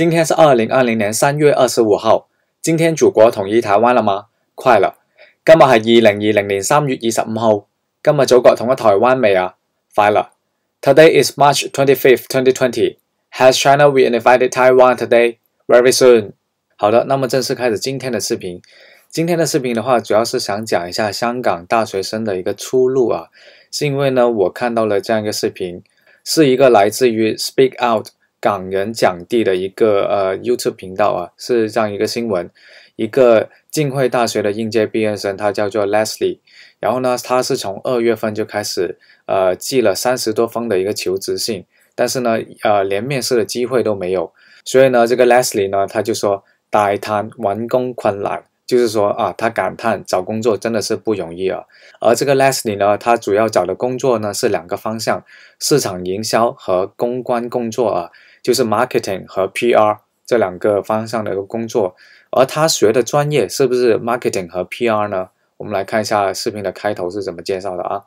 今天是二零二零年三月二十五号。今天祖国统一台湾了吗？快了。今日系二零二零年三月二十五号。今日祖国统一台湾未啊？快了。Today is March twenty fifth, twenty twenty. Has China reunified Taiwan today? Very soon. 好的，那么正式开始今天的视频。今天的视频的话，主要是想讲一下香港大学生的一个出路啊。是因为呢，我看到了这样一个视频，是一个来自于 Speak Out。港人讲地的一个呃 YouTube 频道啊，是这样一个新闻：一个浸会大学的应届毕业生，他叫做 Leslie。然后呢，他是从二月份就开始呃寄了三十多封的一个求职信，但是呢，呃，连面试的机会都没有。所以呢，这个 Leslie 呢，他就说：“大叹完工困难”，就是说啊，他感叹找工作真的是不容易啊。而这个 Leslie 呢，他主要找的工作呢是两个方向：市场营销和公关工作啊。就是 marketing 和 PR 这两个方向的一个工作，而他学的专业是不是 marketing 和 PR 呢？我们来看一下视频的开头是怎么介绍的啊。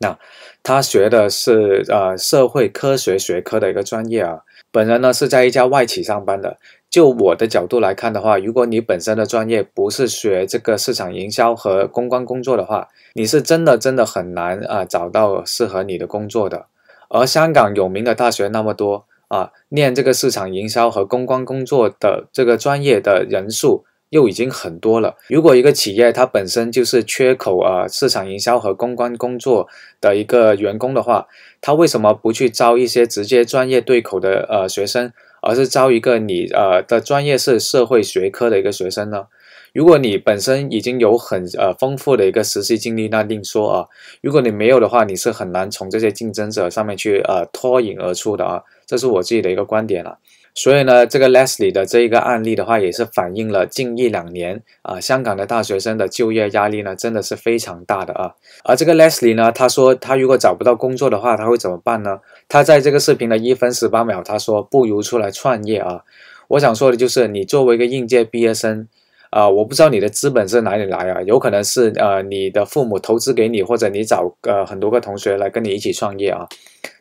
那他学的是呃社会科学学科的一个专业啊。本人呢是在一家外企上班的。就我的角度来看的话，如果你本身的专业不是学这个市场营销和公关工作的话，你是真的真的很难啊找到适合你的工作的。而香港有名的大学那么多啊，念这个市场营销和公关工作的这个专业的人数又已经很多了。如果一个企业它本身就是缺口啊，市场营销和公关工作的一个员工的话，他为什么不去招一些直接专业对口的呃学生，而是招一个你呃的专业是社会学科的一个学生呢？如果你本身已经有很呃丰富的一个实习经历，那另说啊。如果你没有的话，你是很难从这些竞争者上面去呃脱颖而出的啊。这是我自己的一个观点了。所以呢，这个 Leslie 的这一个案例的话，也是反映了近一两年啊香港的大学生的就业压力呢真的是非常大的啊。而这个 Leslie 呢，他说他如果找不到工作的话，他会怎么办呢？他在这个视频的一分十八秒，他说不如出来创业啊。我想说的就是，你作为一个应届毕业生。啊，我不知道你的资本是哪里来啊，有可能是呃你的父母投资给你，或者你找呃很多个同学来跟你一起创业啊。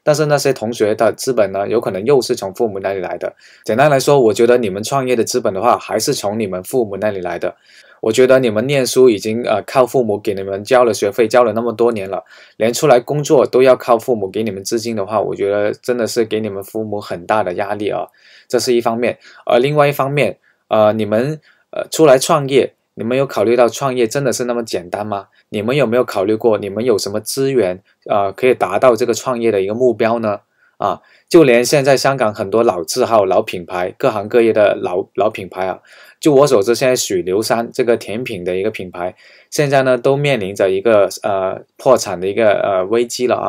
但是那些同学的资本呢，有可能又是从父母那里来的。简单来说，我觉得你们创业的资本的话，还是从你们父母那里来的。我觉得你们念书已经呃靠父母给你们交了学费，交了那么多年了，连出来工作都要靠父母给你们资金的话，我觉得真的是给你们父母很大的压力啊。这是一方面，而另外一方面，呃你们。呃，出来创业，你们有考虑到创业真的是那么简单吗？你们有没有考虑过，你们有什么资源啊，可以达到这个创业的一个目标呢？啊，就连现在香港很多老字号、老品牌，各行各业的老老品牌啊，就我所知，现在许留山这个甜品的一个品牌，现在呢都面临着一个呃破产的一个呃危机了啊，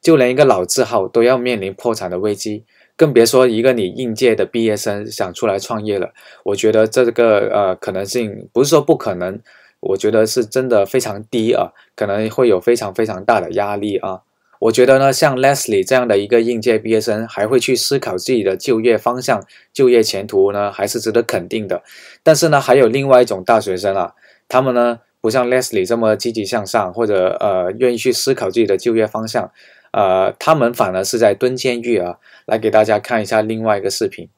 就连一个老字号都要面临破产的危机。更别说一个你应届的毕业生想出来创业了，我觉得这个呃可能性不是说不可能，我觉得是真的非常低啊，可能会有非常非常大的压力啊。我觉得呢，像 Leslie 这样的一个应届毕业生，还会去思考自己的就业方向、就业前途呢，还是值得肯定的。但是呢，还有另外一种大学生啊，他们呢不像 Leslie 这么积极向上，或者呃愿意去思考自己的就业方向。呃，他们反而是在蹲监狱啊！来给大家看一下另外一个视频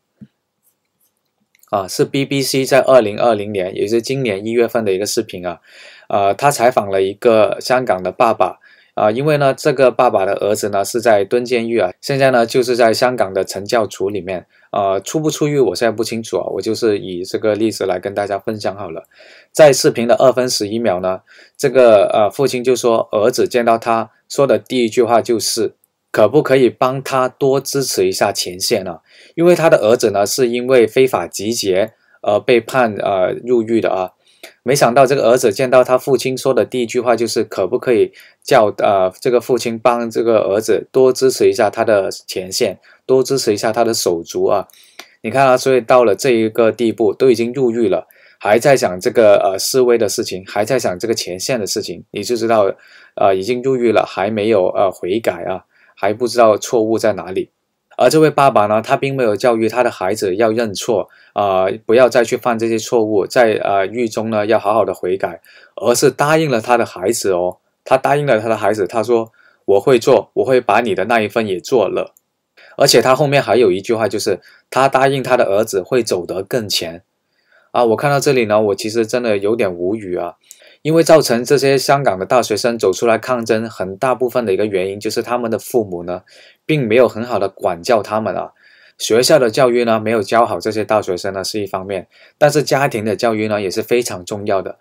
啊，是 BBC 在二零二零年，也就是今年一月份的一个视频啊。呃，他采访了一个香港的爸爸啊，因为呢，这个爸爸的儿子呢是在蹲监狱啊，现在呢就是在香港的惩教处里面。呃，出不出狱我现在不清楚啊，我就是以这个例子来跟大家分享好了。在视频的二分十一秒呢，这个呃父亲就说，儿子见到他说的第一句话就是，可不可以帮他多支持一下前线呢？因为他的儿子呢是因为非法集结而被判呃入狱的啊。没想到这个儿子见到他父亲说的第一句话就是可不可以叫呃这个父亲帮这个儿子多支持一下他的前线，多支持一下他的手足啊？你看啊，所以到了这一个地步都已经入狱了，还在想这个呃示威的事情，还在想这个前线的事情，你就知道啊已经入狱了，还没有呃悔改啊，还不知道错误在哪里。而这位爸爸呢，他并没有教育他的孩子要认错啊，不要再去犯这些错误，在啊狱中呢要好好的悔改，而是答应了他的孩子哦，他答应了他的孩子，他说我会做，我会把你的那一份也做了，而且他后面还有一句话，就是他答应他的儿子会走得更前啊。我看到这里呢，我其实真的有点无语啊。因为造成这些香港的大学生走出来抗争，很大部分的一个原因就是他们的父母呢，并没有很好的管教他们啊。学校的教育呢，没有教好这些大学生呢是一方面，但是家庭的教育呢也是非常重要的。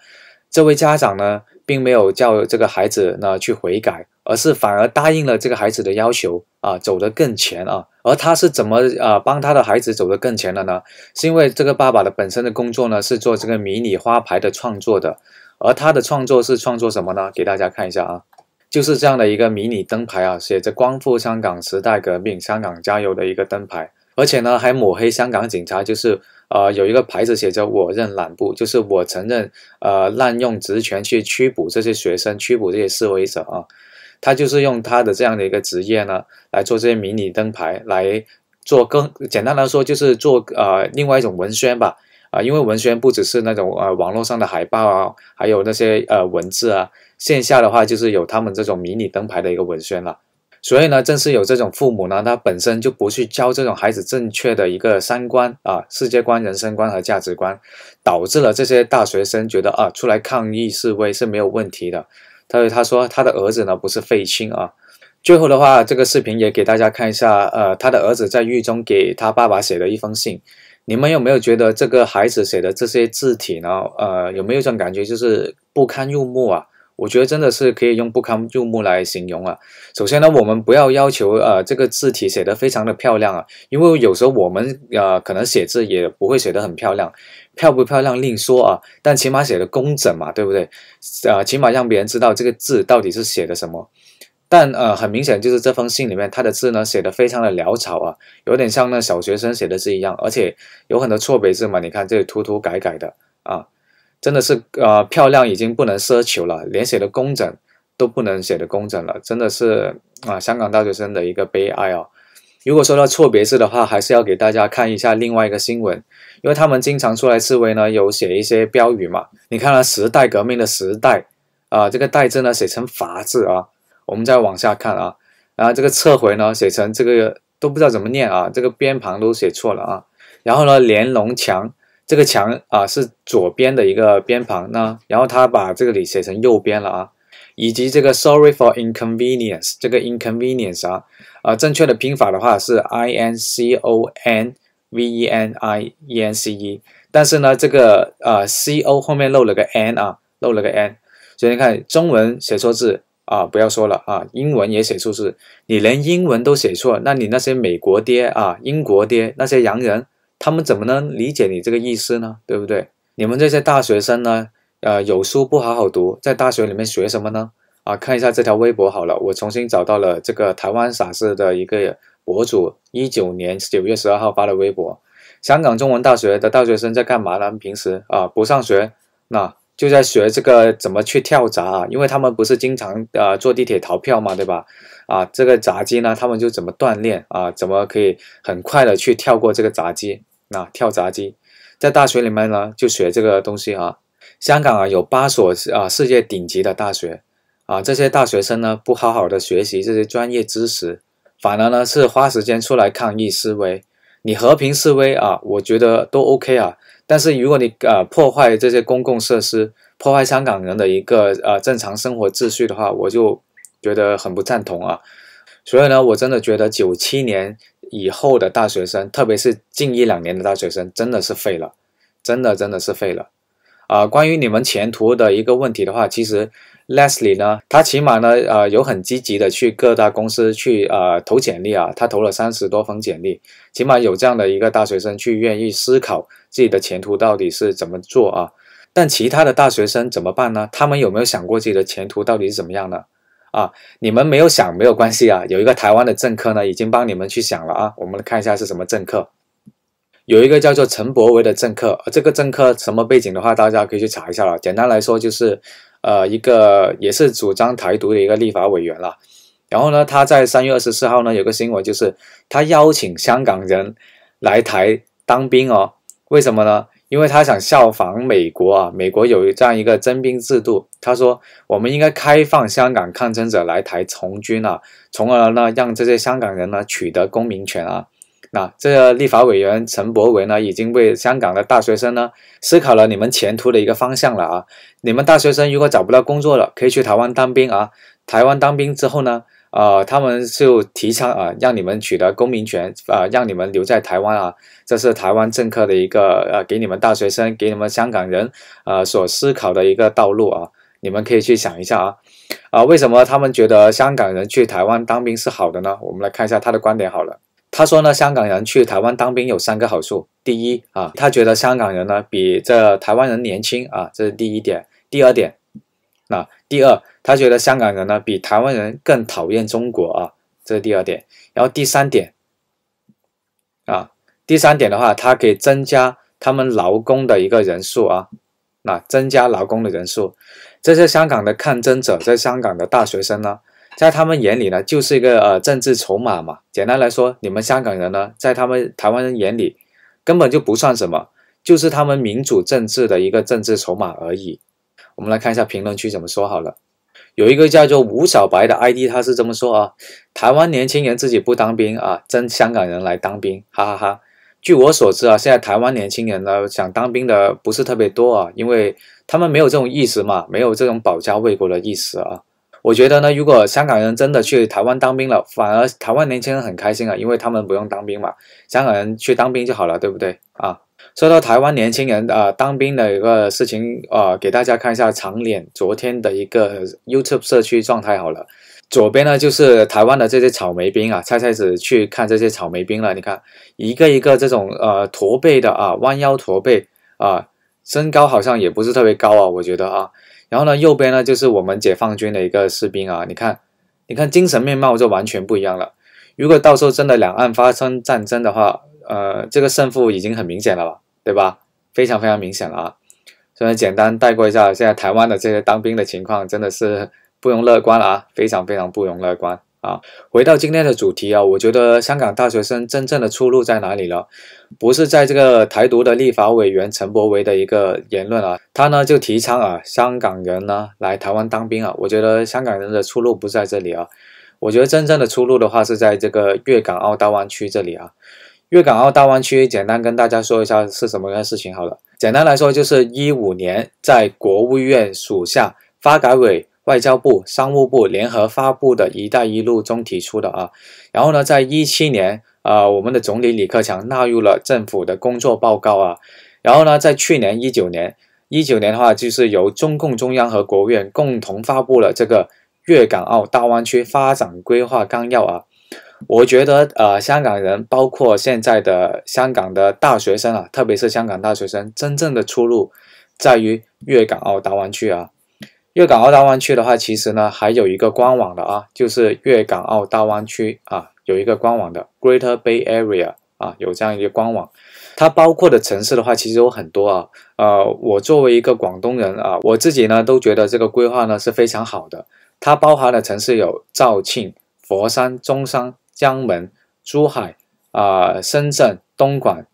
这位家长呢，并没有叫这个孩子呢去悔改，而是反而答应了这个孩子的要求啊，走得更前啊。而他是怎么啊帮他的孩子走得更前的呢？是因为这个爸爸的本身的工作呢是做这个迷你花牌的创作的。而他的创作是创作什么呢？给大家看一下啊，就是这样的一个迷你灯牌啊，写着“光复香港时代革命，香港加油”的一个灯牌，而且呢还抹黑香港警察，就是呃有一个牌子写着“我认懒捕”，就是我承认呃滥用职权去驱捕这些学生、驱捕这些示威者啊。他就是用他的这样的一个职业呢来做这些迷你灯牌，来做更简单来说就是做呃另外一种文宣吧。啊，因为文宣不只是那种呃网络上的海报啊，还有那些呃文字啊，线下的话就是有他们这种迷你灯牌的一个文宣了。所以呢，正是有这种父母呢，他本身就不去教这种孩子正确的一个三观啊、世界观、人生观和价值观，导致了这些大学生觉得啊，出来抗议示威是没有问题的。他说：“他说他的儿子呢不是废青啊。”最后的话，这个视频也给大家看一下，呃，他的儿子在狱中给他爸爸写的一封信。你们有没有觉得这个孩子写的这些字体呢？呃，有没有一种感觉就是不堪入目啊？我觉得真的是可以用不堪入目来形容啊。首先呢，我们不要要求呃这个字体写的非常的漂亮啊，因为有时候我们呃可能写字也不会写的很漂亮，漂不漂亮另说啊，但起码写的工整嘛，对不对？啊，起码让别人知道这个字到底是写的什么。但呃，很明显就是这封信里面他的字呢写的非常的潦草啊，有点像那小学生写的字一样，而且有很多错别字嘛。你看这里涂涂改改的啊，真的是呃漂亮已经不能奢求了，连写的工整都不能写的工整了，真的是啊香港大学生的一个悲哀啊。如果说到错别字的话，还是要给大家看一下另外一个新闻，因为他们经常出来示威呢，有写一些标语嘛。你看了时代革命的时代啊，这个代字呢写成法字啊。我们再往下看啊，然后这个撤回呢，写成这个都不知道怎么念啊，这个边旁都写错了啊。然后呢，连龙墙这个墙啊是左边的一个边旁呢，然后他把这个里写成右边了啊。以及这个 Sorry for inconvenience 这个 inconvenience 啊，啊正确的拼法的话是 i n c o n v e n i e n c e，但是呢这个啊 c o 后面漏了个 n 啊，漏了个 n，所以你看中文写错字。啊，不要说了啊！英文也写错字，你连英文都写错，那你那些美国爹啊、英国爹那些洋人，他们怎么能理解你这个意思呢？对不对？你们这些大学生呢？呃，有书不好好读，在大学里面学什么呢？啊，看一下这条微博好了，我重新找到了这个台湾傻事的一个博主，一九年九月十二号发的微博，香港中文大学的大学生在干嘛呢？平时啊不上学，那。就在学这个怎么去跳闸啊？因为他们不是经常呃坐地铁逃票嘛，对吧？啊，这个闸机呢，他们就怎么锻炼啊？怎么可以很快的去跳过这个闸机？那跳闸机，在大学里面呢，就学这个东西啊。香港啊，有八所啊世界顶级的大学啊，这些大学生呢，不好好的学习这些专业知识，反而呢是花时间出来抗议示威。你和平示威啊，我觉得都 OK 啊。但是如果你呃破坏这些公共设施，破坏香港人的一个呃正常生活秩序的话，我就觉得很不赞同啊。所以呢，我真的觉得九七年以后的大学生，特别是近一两年的大学生，真的是废了，真的真的是废了啊。关于你们前途的一个问题的话，其实 Leslie 呢，他起码呢呃有很积极的去各大公司去呃投简历啊，他投了三十多封简历，起码有这样的一个大学生去愿意思考。自己的前途到底是怎么做啊？但其他的大学生怎么办呢？他们有没有想过自己的前途到底是怎么样呢？啊，你们没有想没有关系啊。有一个台湾的政客呢，已经帮你们去想了啊。我们来看一下是什么政客，有一个叫做陈伯维的政客。这个政客什么背景的话，大家可以去查一下了。简单来说就是，呃，一个也是主张台独的一个立法委员了。然后呢，他在三月二十四号呢有个新闻，就是他邀请香港人来台当兵哦。为什么呢？因为他想效仿美国啊，美国有这样一个征兵制度。他说，我们应该开放香港抗争者来台从军啊，从而呢让这些香港人呢取得公民权啊。那这个立法委员陈伯伟呢，已经为香港的大学生呢思考了你们前途的一个方向了啊。你们大学生如果找不到工作了，可以去台湾当兵啊。台湾当兵之后呢？啊，他们就提倡啊，让你们取得公民权啊，让你们留在台湾啊，这是台湾政客的一个呃，给你们大学生、给你们香港人啊所思考的一个道路啊。你们可以去想一下啊，啊，为什么他们觉得香港人去台湾当兵是好的呢？我们来看一下他的观点好了。他说呢，香港人去台湾当兵有三个好处。第一啊，他觉得香港人呢比这台湾人年轻啊，这是第一点。第二点。那第二，他觉得香港人呢比台湾人更讨厌中国啊，这是第二点。然后第三点，啊，第三点的话，他可以增加他们劳工的一个人数啊，那增加劳工的人数。这些香港的抗争者，在香港的大学生呢，在他们眼里呢，就是一个呃政治筹码嘛。简单来说，你们香港人呢，在他们台湾人眼里，根本就不算什么，就是他们民主政治的一个政治筹码而已。我们来看一下评论区怎么说好了。有一个叫做吴小白的 ID，他是这么说啊：“台湾年轻人自己不当兵啊，真香港人来当兵，哈哈哈。”据我所知啊，现在台湾年轻人呢想当兵的不是特别多啊，因为他们没有这种意识嘛，没有这种保家卫国的意识啊。我觉得呢，如果香港人真的去台湾当兵了，反而台湾年轻人很开心啊，因为他们不用当兵嘛，香港人去当兵就好了，对不对啊？说到台湾年轻人啊，当兵的一个事情啊，给大家看一下长脸昨天的一个 YouTube 社区状态好了。左边呢就是台湾的这些草莓兵啊，菜菜子去看这些草莓兵了。你看一个一个这种呃驼背的啊，弯腰驼背啊，身高好像也不是特别高啊，我觉得啊。然后呢，右边呢就是我们解放军的一个士兵啊，你看，你看精神面貌就完全不一样了。如果到时候真的两岸发生战争的话，呃，这个胜负已经很明显了吧，对吧？非常非常明显了啊！所以简单带过一下，现在台湾的这些当兵的情况真的是不容乐观了啊，非常非常不容乐观啊！回到今天的主题啊，我觉得香港大学生真正的出路在哪里了？不是在这个台独的立法委员陈伯维的一个言论啊，他呢就提倡啊，香港人呢来台湾当兵啊，我觉得香港人的出路不在这里啊，我觉得真正的出路的话是在这个粤港澳大湾区这里啊。粤港澳大湾区，简单跟大家说一下是什么事情好了。简单来说，就是一五年在国务院属下发改委、外交部、商务部联合发布的“一带一路”中提出的啊。然后呢，在一七年啊，我们的总理李克强纳入了政府的工作报告啊。然后呢，在去年一九年，一九年的话，就是由中共中央和国务院共同发布了这个《粤港澳大湾区发展规划纲要》啊。我觉得呃，香港人包括现在的香港的大学生啊，特别是香港大学生，真正的出路在于粤港澳大湾区啊。粤港澳大湾区的话，其实呢还有一个官网的啊，就是粤港澳大湾区啊有一个官网的 Greater Bay Area 啊有这样一个官网，它包括的城市的话其实有很多啊。呃，我作为一个广东人啊，我自己呢都觉得这个规划呢是非常好的。它包含的城市有肇庆、佛山、中山。江门、珠海、啊、深圳、东莞、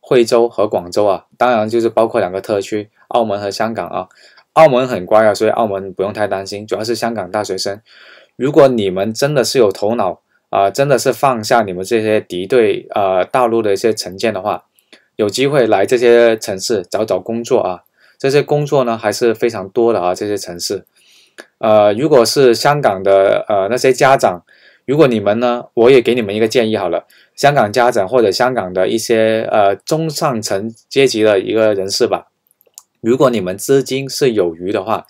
惠州和广州啊，当然就是包括两个特区，澳门和香港啊。澳门很乖啊，所以澳门不用太担心。主要是香港大学生，如果你们真的是有头脑啊，真的是放下你们这些敌对啊大陆的一些成见的话，有机会来这些城市找找工作啊。这些工作呢还是非常多的啊。这些城市，呃，如果是香港的呃那些家长。如果你们呢，我也给你们一个建议好了，香港家长或者香港的一些呃中上层阶级的一个人士吧，如果你们资金是有余的话，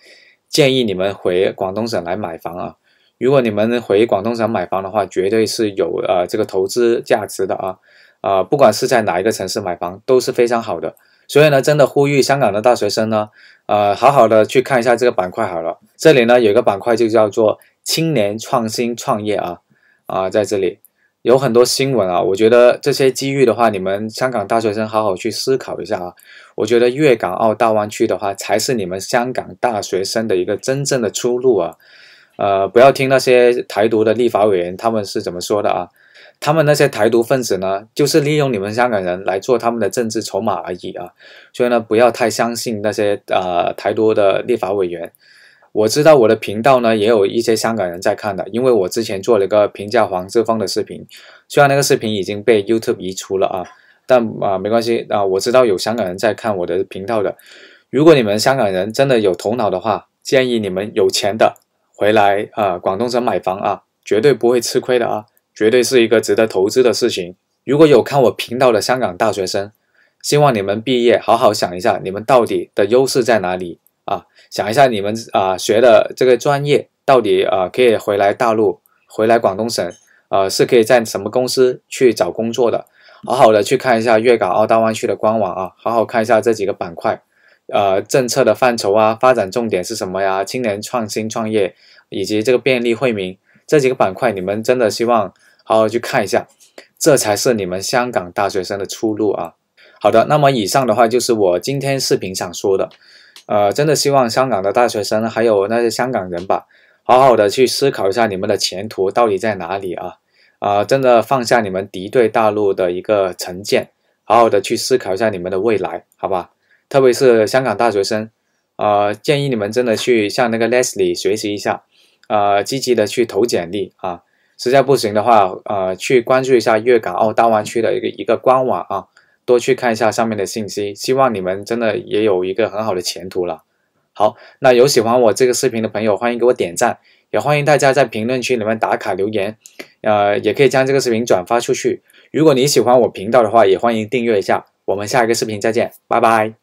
建议你们回广东省来买房啊。如果你们回广东省买房的话，绝对是有呃这个投资价值的啊。啊，不管是在哪一个城市买房都是非常好的。所以呢，真的呼吁香港的大学生呢，呃，好好的去看一下这个板块好了。这里呢有一个板块就叫做青年创新创业啊。啊，在这里有很多新闻啊，我觉得这些机遇的话，你们香港大学生好好去思考一下啊。我觉得粤港澳大湾区的话，才是你们香港大学生的一个真正的出路啊。呃，不要听那些台独的立法委员他们是怎么说的啊，他们那些台独分子呢，就是利用你们香港人来做他们的政治筹码而已啊。所以呢，不要太相信那些呃台独的立法委员。我知道我的频道呢也有一些香港人在看的，因为我之前做了个评价黄志峰的视频，虽然那个视频已经被 YouTube 移除了啊，但啊没关系啊，我知道有香港人在看我的频道的。如果你们香港人真的有头脑的话，建议你们有钱的回来啊，广东省买房啊，绝对不会吃亏的啊，绝对是一个值得投资的事情。如果有看我频道的香港大学生，希望你们毕业好好想一下，你们到底的优势在哪里。啊，想一下你们啊学的这个专业到底啊可以回来大陆，回来广东省，呃是可以在什么公司去找工作的？好好的去看一下粤港澳大湾区的官网啊，好好看一下这几个板块，呃政策的范畴啊，发展重点是什么呀？青年创新创业以及这个便利惠民这几个板块，你们真的希望好好去看一下，这才是你们香港大学生的出路啊！好的，那么以上的话就是我今天视频想说的。呃，真的希望香港的大学生还有那些香港人吧，好好的去思考一下你们的前途到底在哪里啊！啊，真的放下你们敌对大陆的一个成见，好好的去思考一下你们的未来，好吧？特别是香港大学生，啊，建议你们真的去向那个 Leslie 学习一下，啊，积极的去投简历啊！实在不行的话，啊，去关注一下粤港澳大湾区的一个一个官网啊！多去看一下上面的信息，希望你们真的也有一个很好的前途了。好，那有喜欢我这个视频的朋友，欢迎给我点赞，也欢迎大家在评论区里面打卡留言，呃，也可以将这个视频转发出去。如果你喜欢我频道的话，也欢迎订阅一下。我们下一个视频再见，拜拜。